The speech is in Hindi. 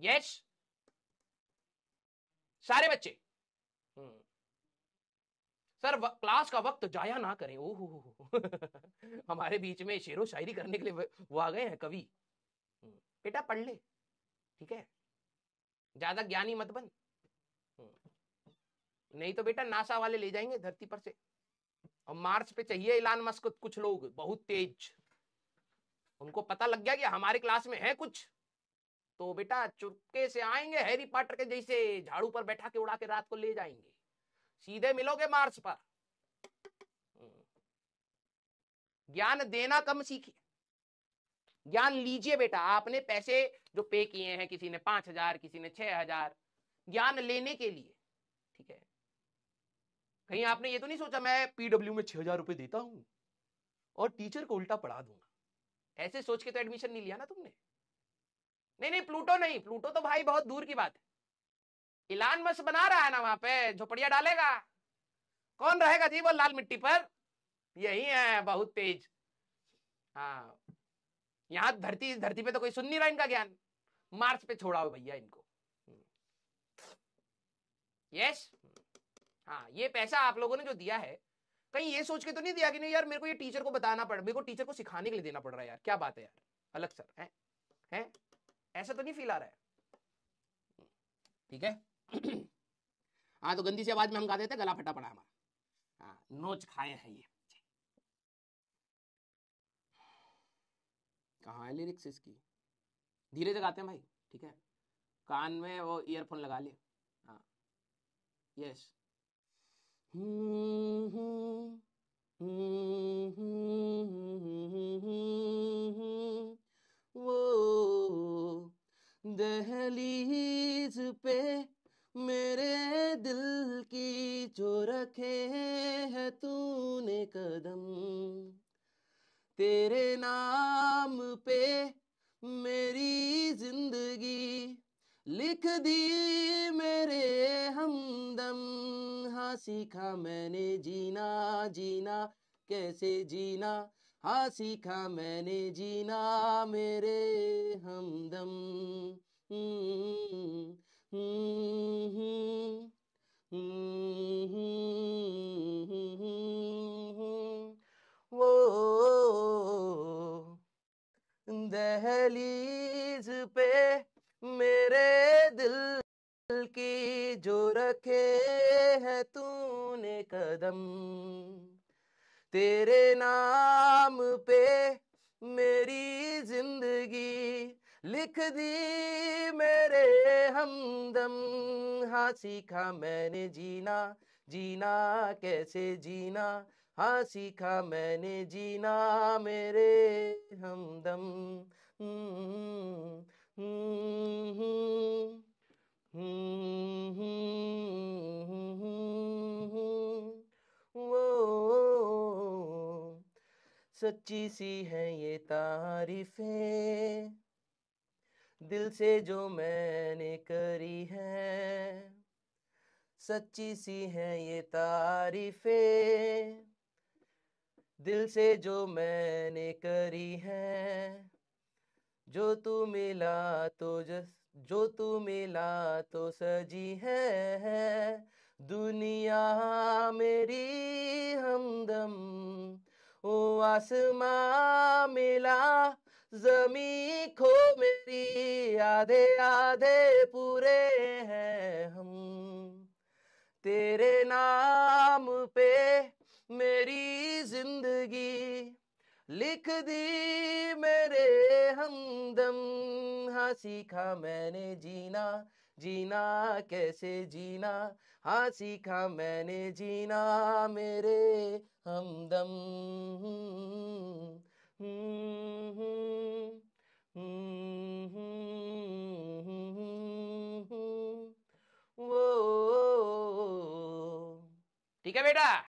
यस सारे बच्चे हम्म। सर क्लास का वक्त जाया ना करें ओहो हमारे बीच में शेरो शायरी करने के लिए वो आ गए हैं कवि हम्म। बेटा पढ़ ले ठीक है ज्यादा ज्ञानी मत बन हम्म। नहीं तो बेटा नासा वाले ले जाएंगे धरती पर से और मार्च पे चाहिए इलान मस्क कुछ लोग बहुत तेज उनको पता लग गया कि हमारे क्लास में है कुछ तो बेटा चुपके से आएंगे हैरी पॉटर के जैसे झाड़ू पर बैठा के उड़ा के रात को ले जाएंगे सीधे मिलोगे मार्स पर हम्म। ज्ञान देना कम सीखिए ज्ञान लीजिए बेटा आपने पैसे जो पे किए हैं किसी ने पांच हजार किसी ने छह हजार ज्ञान लेने के लिए ठीक है कहीं आपने ये तो नहीं सोचा मैं पीडब्ल्यू में छह हजार रुपए देता हूं और टीचर को उल्टा पढ़ा दूंगा ऐसे सोच के तो एडमिशन नहीं लिया ना तुमने नहीं नहीं प्लूटो नहीं प्लूटो तो भाई बहुत दूर की बात है इलान मस बना रहा है ना वहां पे झोपड़िया डालेगा कौन रहेगा जी वो लाल मिट्टी पर यही है बहुत तेज हाँ यहाँ धरती धरती पे तो कोई सुन नहीं रहा इनका ज्ञान मार्स पे छोड़ा हो भैया इनको यस हम्म। हाँ ये पैसा आप लोगों ने जो दिया है कहीं ये सोच के तो नहीं दिया कि नहीं यार मेरे को ये टीचर को बताना पड़ मेरे को टीचर को सिखाने के लिए देना पड़ रहा है यार क्या बात है यार अलग सर है, है? ऐसा तो नहीं फील आ रहा है ठीक है हाँ तो गंदी सी आवाज में हम गा देते गला फटा पड़ा हमारा हाँ नोच खाए है ये कहाँ है लिरिक्स इसकी धीरे से गाते हैं भाई ठीक है कान में वो ईयरफोन लगा लिए हाँ यस हम्म, हम्म चीज पे मेरे दिल की जो रखे है तूने कदम तेरे नाम पे मेरी जिंदगी लिख दी मेरे हमदम हाँ सीखा मैंने जीना जीना कैसे जीना हाँ सीखा मैंने जीना मेरे हमदम दहलीज पे मेरे दिल की जो रखे है तूने कदम तेरे नाम पे मेरी जिंदगी लिख दी हमदम हाँ सीखा मैंने जीना जीना कैसे जीना हाँ सीखा मैंने जीना मेरे हमदम सच्ची सी है ये तारीफें दिल से जो मैंने करी है सच्ची सी है ये तारीफे दिल से जो मैंने करी है जो तू मिला तो जस जो तू मिला तो सजी है दुनिया मेरी हमदम ओ आसमां मिला जमी खो मेरी आधे आधे पूरे हैं हम तेरे नाम पे मेरी जिंदगी लिख दी मेरे हमदम हाँ सीखा मैंने जीना जीना कैसे जीना हाँ सीखा मैंने जीना मेरे हमदम ठीक है बेटा